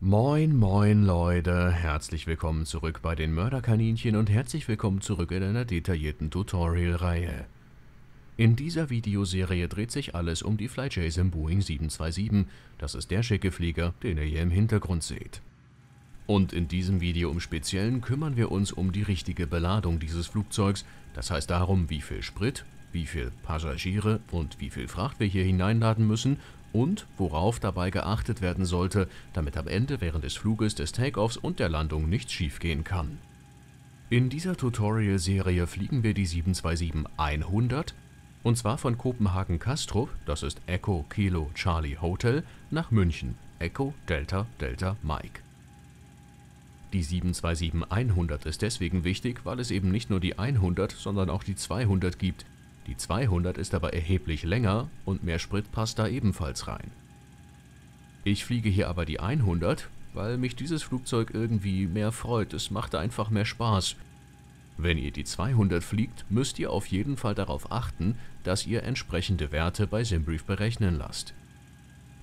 Moin, moin Leute, herzlich willkommen zurück bei den Mörderkaninchen und herzlich willkommen zurück in einer detaillierten Tutorial-Reihe. In dieser Videoserie dreht sich alles um die FlyJSM Boeing 727, das ist der schicke Flieger, den ihr hier im Hintergrund seht. Und in diesem Video im Speziellen kümmern wir uns um die richtige Beladung dieses Flugzeugs, das heißt darum, wie viel Sprit, wie viel Passagiere und wie viel Fracht wir hier hineinladen müssen und worauf dabei geachtet werden sollte, damit am Ende während des Fluges, des Takeoffs und der Landung nichts schiefgehen kann. In dieser Tutorial-Serie fliegen wir die 727-100 und zwar von Kopenhagen-Kastrup, das ist Echo Kilo Charlie Hotel, nach München, Echo Delta Delta Mike. Die 727-100 ist deswegen wichtig, weil es eben nicht nur die 100, sondern auch die 200 gibt, die 200 ist aber erheblich länger und mehr Sprit passt da ebenfalls rein. Ich fliege hier aber die 100, weil mich dieses Flugzeug irgendwie mehr freut, es macht einfach mehr Spaß. Wenn ihr die 200 fliegt, müsst ihr auf jeden Fall darauf achten, dass ihr entsprechende Werte bei Simbrief berechnen lasst.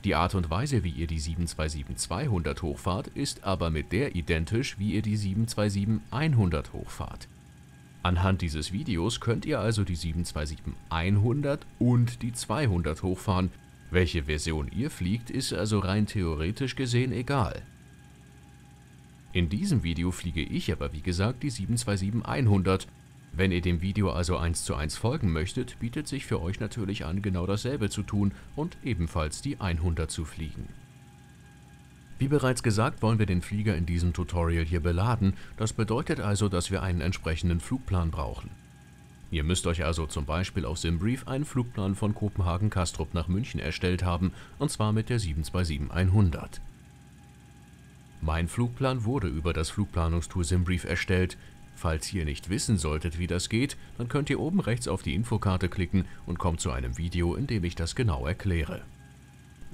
Die Art und Weise, wie ihr die 727-200 hochfahrt, ist aber mit der identisch, wie ihr die 727-100 hochfahrt. Anhand dieses Videos könnt ihr also die 727-100 und die 200 hochfahren. Welche Version ihr fliegt, ist also rein theoretisch gesehen egal. In diesem Video fliege ich aber wie gesagt die 727-100. Wenn ihr dem Video also eins zu eins folgen möchtet, bietet sich für euch natürlich an, genau dasselbe zu tun und ebenfalls die 100 zu fliegen. Wie bereits gesagt, wollen wir den Flieger in diesem Tutorial hier beladen, das bedeutet also, dass wir einen entsprechenden Flugplan brauchen. Ihr müsst euch also zum Beispiel auf Simbrief einen Flugplan von Kopenhagen-Kastrup nach München erstellt haben, und zwar mit der 727-100. Mein Flugplan wurde über das Flugplanungstool Simbrief erstellt. Falls ihr nicht wissen solltet, wie das geht, dann könnt ihr oben rechts auf die Infokarte klicken und kommt zu einem Video, in dem ich das genau erkläre.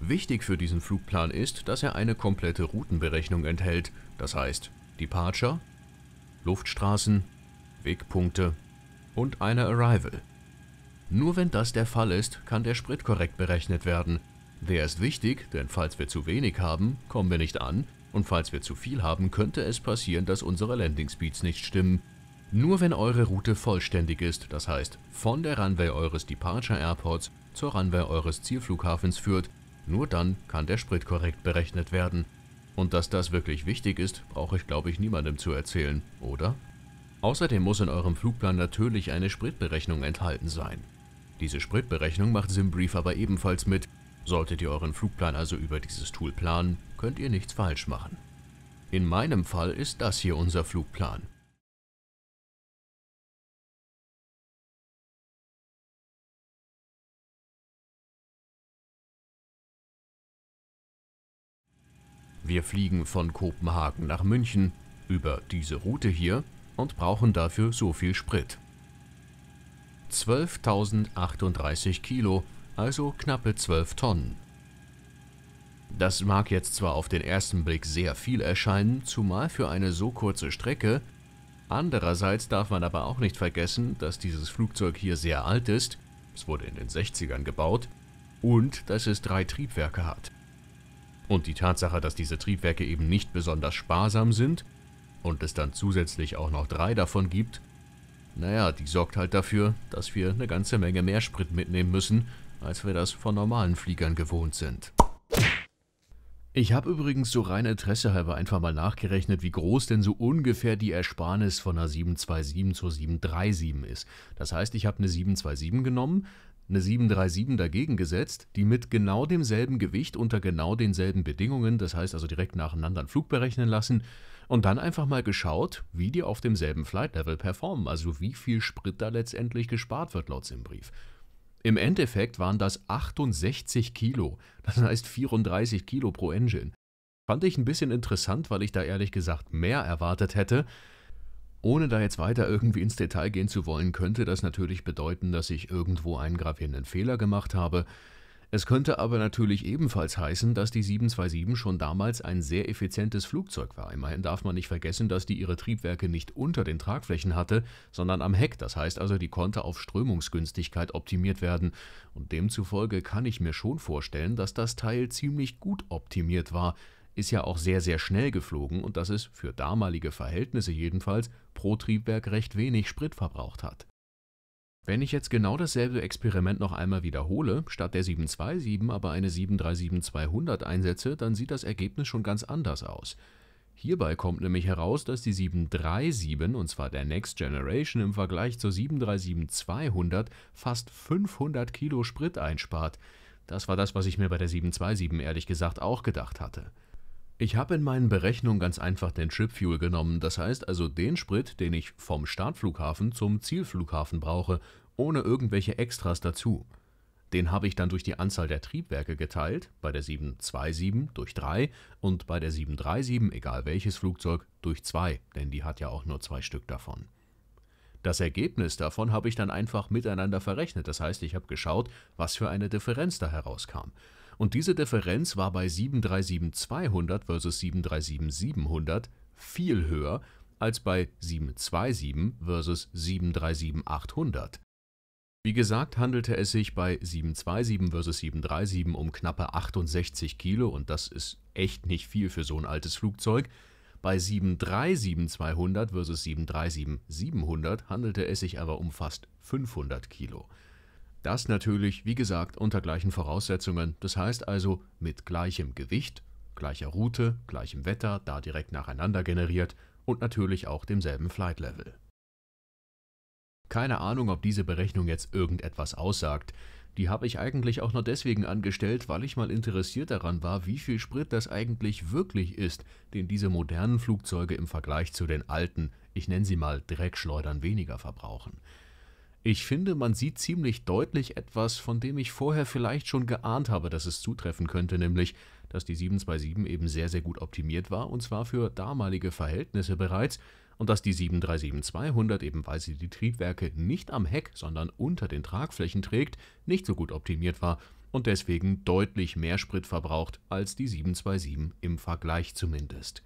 Wichtig für diesen Flugplan ist, dass er eine komplette Routenberechnung enthält, das heißt Departure, Luftstraßen, Wegpunkte und eine Arrival. Nur wenn das der Fall ist, kann der Sprit korrekt berechnet werden. Der ist wichtig, denn falls wir zu wenig haben, kommen wir nicht an und falls wir zu viel haben, könnte es passieren, dass unsere Landing Speeds nicht stimmen. Nur wenn eure Route vollständig ist, das heißt von der Runway eures Departure Airports zur Runway eures Zielflughafens führt, nur dann kann der Sprit korrekt berechnet werden. Und dass das wirklich wichtig ist, brauche ich glaube ich niemandem zu erzählen, oder? Außerdem muss in eurem Flugplan natürlich eine Spritberechnung enthalten sein. Diese Spritberechnung macht Simbrief aber ebenfalls mit. Solltet ihr euren Flugplan also über dieses Tool planen, könnt ihr nichts falsch machen. In meinem Fall ist das hier unser Flugplan. Wir fliegen von Kopenhagen nach München über diese Route hier und brauchen dafür so viel Sprit. 12.038 Kilo, also knappe 12 Tonnen. Das mag jetzt zwar auf den ersten Blick sehr viel erscheinen, zumal für eine so kurze Strecke, andererseits darf man aber auch nicht vergessen, dass dieses Flugzeug hier sehr alt ist, es wurde in den 60ern gebaut, und dass es drei Triebwerke hat. Und die Tatsache, dass diese Triebwerke eben nicht besonders sparsam sind und es dann zusätzlich auch noch drei davon gibt, naja, die sorgt halt dafür, dass wir eine ganze Menge mehr Sprit mitnehmen müssen, als wir das von normalen Fliegern gewohnt sind. Ich habe übrigens so rein Interesse halber einfach mal nachgerechnet, wie groß denn so ungefähr die Ersparnis von einer 727 zur 737 ist. Das heißt, ich habe eine 727 genommen, eine 737 dagegen gesetzt, die mit genau demselben Gewicht unter genau denselben Bedingungen, das heißt also direkt nacheinander einen Flug berechnen lassen und dann einfach mal geschaut, wie die auf demselben Flight Level performen, also wie viel Sprit da letztendlich gespart wird laut Simbrief. Im Endeffekt waren das 68 Kilo, das heißt 34 Kilo pro Engine. Fand ich ein bisschen interessant, weil ich da ehrlich gesagt mehr erwartet hätte, ohne da jetzt weiter irgendwie ins Detail gehen zu wollen, könnte das natürlich bedeuten, dass ich irgendwo einen gravierenden Fehler gemacht habe. Es könnte aber natürlich ebenfalls heißen, dass die 727 schon damals ein sehr effizientes Flugzeug war. Immerhin darf man nicht vergessen, dass die ihre Triebwerke nicht unter den Tragflächen hatte, sondern am Heck. Das heißt also, die konnte auf Strömungsgünstigkeit optimiert werden. Und demzufolge kann ich mir schon vorstellen, dass das Teil ziemlich gut optimiert war ist ja auch sehr, sehr schnell geflogen und dass es, für damalige Verhältnisse jedenfalls, pro Triebwerk recht wenig Sprit verbraucht hat. Wenn ich jetzt genau dasselbe Experiment noch einmal wiederhole, statt der 727 aber eine 737-200 einsetze, dann sieht das Ergebnis schon ganz anders aus. Hierbei kommt nämlich heraus, dass die 737, und zwar der Next Generation, im Vergleich zur 737-200 fast 500 Kilo Sprit einspart. Das war das, was ich mir bei der 727 ehrlich gesagt auch gedacht hatte. Ich habe in meinen Berechnungen ganz einfach den Trip Fuel genommen, das heißt also den Sprit, den ich vom Startflughafen zum Zielflughafen brauche, ohne irgendwelche Extras dazu. Den habe ich dann durch die Anzahl der Triebwerke geteilt, bei der 727 durch 3 und bei der 737, egal welches Flugzeug, durch 2, denn die hat ja auch nur zwei Stück davon. Das Ergebnis davon habe ich dann einfach miteinander verrechnet, das heißt ich habe geschaut, was für eine Differenz da herauskam. Und diese Differenz war bei 737-200 versus 737-700 viel höher als bei 727 versus 737-800. Wie gesagt, handelte es sich bei 727 vs. 737 um knappe 68 Kilo und das ist echt nicht viel für so ein altes Flugzeug. Bei 737-200 vs. 737-700 handelte es sich aber um fast 500 Kilo. Das natürlich, wie gesagt, unter gleichen Voraussetzungen, das heißt also mit gleichem Gewicht, gleicher Route, gleichem Wetter, da direkt nacheinander generiert und natürlich auch demselben Flight Level. Keine Ahnung, ob diese Berechnung jetzt irgendetwas aussagt. Die habe ich eigentlich auch nur deswegen angestellt, weil ich mal interessiert daran war, wie viel Sprit das eigentlich wirklich ist, den diese modernen Flugzeuge im Vergleich zu den alten, ich nenne sie mal Dreckschleudern, weniger verbrauchen. Ich finde, man sieht ziemlich deutlich etwas, von dem ich vorher vielleicht schon geahnt habe, dass es zutreffen könnte, nämlich, dass die 727 eben sehr, sehr gut optimiert war, und zwar für damalige Verhältnisse bereits, und dass die 737-200 eben, weil sie die Triebwerke nicht am Heck, sondern unter den Tragflächen trägt, nicht so gut optimiert war und deswegen deutlich mehr Sprit verbraucht als die 727 im Vergleich zumindest.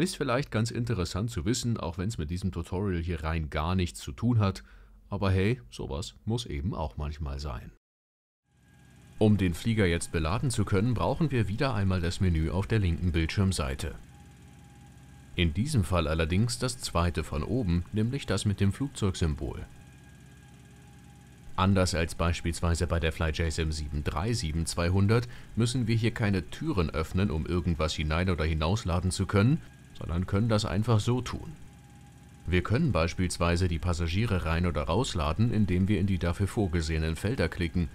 Ist vielleicht ganz interessant zu wissen, auch wenn es mit diesem Tutorial hier rein gar nichts zu tun hat, aber hey, sowas muss eben auch manchmal sein. Um den Flieger jetzt beladen zu können, brauchen wir wieder einmal das Menü auf der linken Bildschirmseite. In diesem Fall allerdings das zweite von oben, nämlich das mit dem Flugzeugsymbol. Anders als beispielsweise bei der FlyJSM 737-200 müssen wir hier keine Türen öffnen, um irgendwas hinein oder hinausladen zu können, sondern können das einfach so tun. Wir können beispielsweise die Passagiere rein- oder rausladen, indem wir in die dafür vorgesehenen Felder klicken,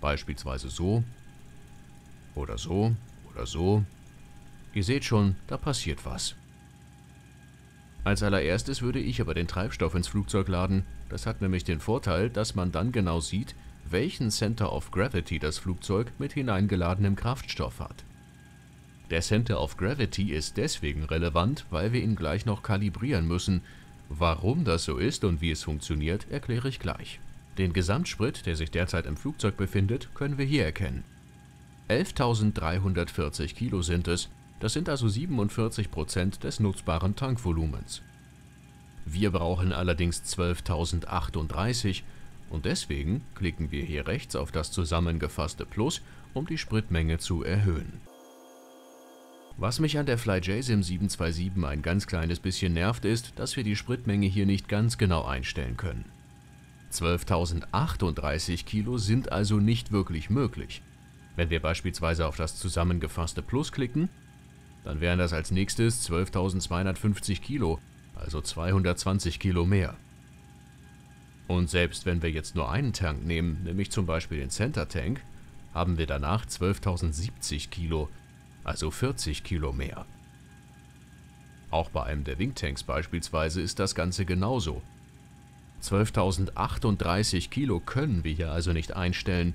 beispielsweise so oder so oder so. Ihr seht schon, da passiert was. Als allererstes würde ich aber den Treibstoff ins Flugzeug laden. Das hat nämlich den Vorteil, dass man dann genau sieht, welchen Center of Gravity das Flugzeug mit hineingeladenem Kraftstoff hat. Der Center of Gravity ist deswegen relevant, weil wir ihn gleich noch kalibrieren müssen. Warum das so ist und wie es funktioniert, erkläre ich gleich. Den Gesamtsprit, der sich derzeit im Flugzeug befindet, können wir hier erkennen. 11.340 Kilo sind es, das sind also 47% des nutzbaren Tankvolumens. Wir brauchen allerdings 12.038 und deswegen klicken wir hier rechts auf das zusammengefasste Plus, um die Spritmenge zu erhöhen. Was mich an der FlyJSim 727 ein ganz kleines bisschen nervt, ist, dass wir die Spritmenge hier nicht ganz genau einstellen können. 12.038 Kilo sind also nicht wirklich möglich. Wenn wir beispielsweise auf das zusammengefasste Plus klicken, dann wären das als nächstes 12.250 Kilo, also 220 Kilo mehr. Und selbst wenn wir jetzt nur einen Tank nehmen, nämlich zum Beispiel den Center Tank, haben wir danach 12.070 Kilo, also 40 Kilo mehr. Auch bei einem der Wingtanks beispielsweise ist das Ganze genauso. 12.038 Kilo können wir hier also nicht einstellen.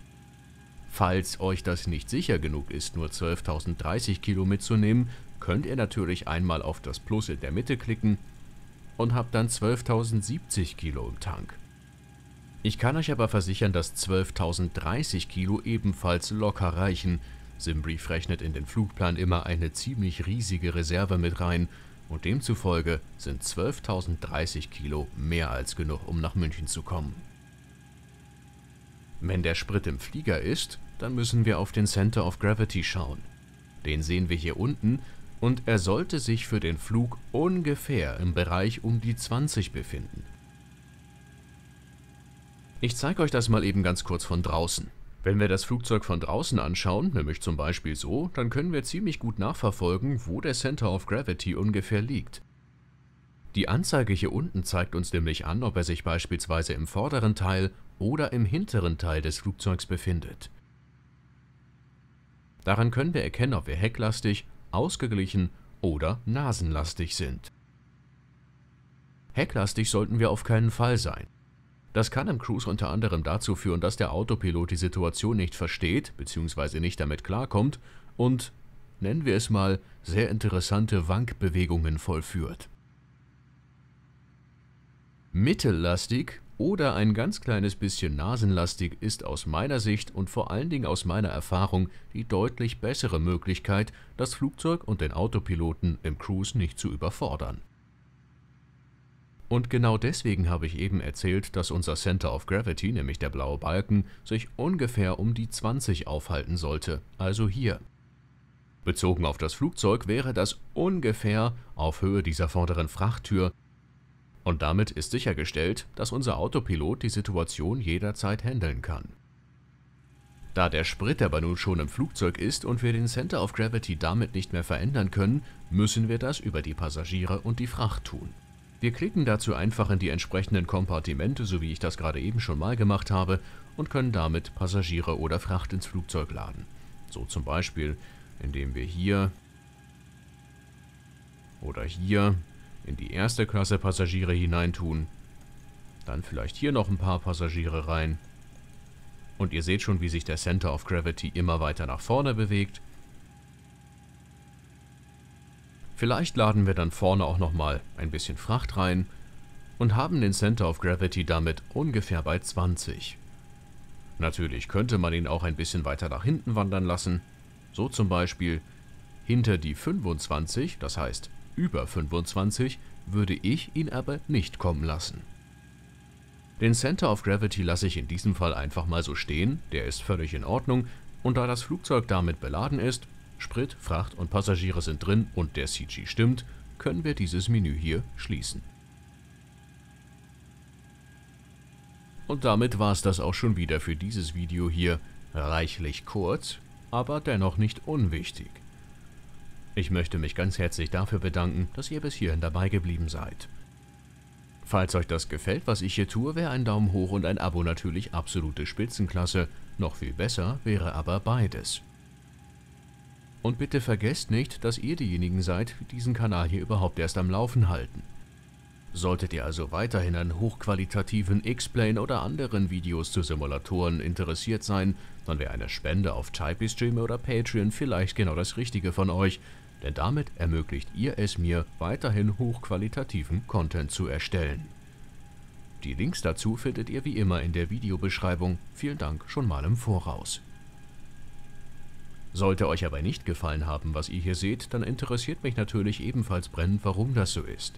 Falls euch das nicht sicher genug ist, nur 12.030 Kilo mitzunehmen, könnt ihr natürlich einmal auf das Plus in der Mitte klicken und habt dann 12.070 Kilo im Tank. Ich kann euch aber versichern, dass 12.030 Kilo ebenfalls locker reichen, Simbrief rechnet in den Flugplan immer eine ziemlich riesige Reserve mit rein und demzufolge sind 12.030 Kilo mehr als genug, um nach München zu kommen. Wenn der Sprit im Flieger ist, dann müssen wir auf den Center of Gravity schauen. Den sehen wir hier unten und er sollte sich für den Flug ungefähr im Bereich um die 20 befinden. Ich zeige euch das mal eben ganz kurz von draußen. Wenn wir das Flugzeug von draußen anschauen, nämlich zum Beispiel so, dann können wir ziemlich gut nachverfolgen, wo der Center of Gravity ungefähr liegt. Die Anzeige hier unten zeigt uns nämlich an, ob er sich beispielsweise im vorderen Teil oder im hinteren Teil des Flugzeugs befindet. Daran können wir erkennen, ob wir hecklastig, ausgeglichen oder nasenlastig sind. Hecklastig sollten wir auf keinen Fall sein. Das kann im Cruise unter anderem dazu führen, dass der Autopilot die Situation nicht versteht bzw. nicht damit klarkommt und, nennen wir es mal, sehr interessante Wankbewegungen vollführt. Mittellastig oder ein ganz kleines bisschen nasenlastig ist aus meiner Sicht und vor allen Dingen aus meiner Erfahrung die deutlich bessere Möglichkeit, das Flugzeug und den Autopiloten im Cruise nicht zu überfordern. Und genau deswegen habe ich eben erzählt, dass unser Center of Gravity, nämlich der blaue Balken, sich ungefähr um die 20 aufhalten sollte, also hier. Bezogen auf das Flugzeug wäre das ungefähr auf Höhe dieser vorderen Frachttür und damit ist sichergestellt, dass unser Autopilot die Situation jederzeit handeln kann. Da der Sprit aber nun schon im Flugzeug ist und wir den Center of Gravity damit nicht mehr verändern können, müssen wir das über die Passagiere und die Fracht tun. Wir klicken dazu einfach in die entsprechenden Kompartimente, so wie ich das gerade eben schon mal gemacht habe, und können damit Passagiere oder Fracht ins Flugzeug laden. So zum Beispiel, indem wir hier oder hier in die erste Klasse Passagiere hineintun, dann vielleicht hier noch ein paar Passagiere rein. Und ihr seht schon, wie sich der Center of Gravity immer weiter nach vorne bewegt Vielleicht laden wir dann vorne auch nochmal ein bisschen Fracht rein und haben den Center of Gravity damit ungefähr bei 20. Natürlich könnte man ihn auch ein bisschen weiter nach hinten wandern lassen, so zum Beispiel hinter die 25, das heißt über 25, würde ich ihn aber nicht kommen lassen. Den Center of Gravity lasse ich in diesem Fall einfach mal so stehen, der ist völlig in Ordnung, und da das Flugzeug damit beladen ist, Sprit, Fracht und Passagiere sind drin und der CG stimmt, können wir dieses Menü hier schließen. Und damit war es das auch schon wieder für dieses Video hier. Reichlich kurz, aber dennoch nicht unwichtig. Ich möchte mich ganz herzlich dafür bedanken, dass ihr bis hierhin dabei geblieben seid. Falls euch das gefällt, was ich hier tue, wäre ein Daumen hoch und ein Abo natürlich absolute Spitzenklasse. Noch viel besser wäre aber beides. Und bitte vergesst nicht, dass ihr diejenigen seid, die diesen Kanal hier überhaupt erst am Laufen halten. Solltet ihr also weiterhin an hochqualitativen X-Plane oder anderen Videos zu Simulatoren interessiert sein, dann wäre eine Spende auf Typestream oder Patreon vielleicht genau das Richtige von euch, denn damit ermöglicht ihr es mir, weiterhin hochqualitativen Content zu erstellen. Die Links dazu findet ihr wie immer in der Videobeschreibung. Vielen Dank schon mal im Voraus. Sollte euch aber nicht gefallen haben, was ihr hier seht, dann interessiert mich natürlich ebenfalls brennend, warum das so ist.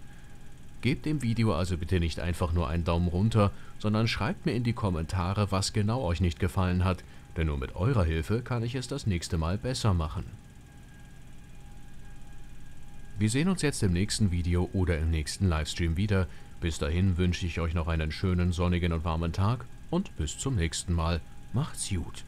Gebt dem Video also bitte nicht einfach nur einen Daumen runter, sondern schreibt mir in die Kommentare, was genau euch nicht gefallen hat, denn nur mit eurer Hilfe kann ich es das nächste Mal besser machen. Wir sehen uns jetzt im nächsten Video oder im nächsten Livestream wieder. Bis dahin wünsche ich euch noch einen schönen sonnigen und warmen Tag und bis zum nächsten Mal. Macht's gut.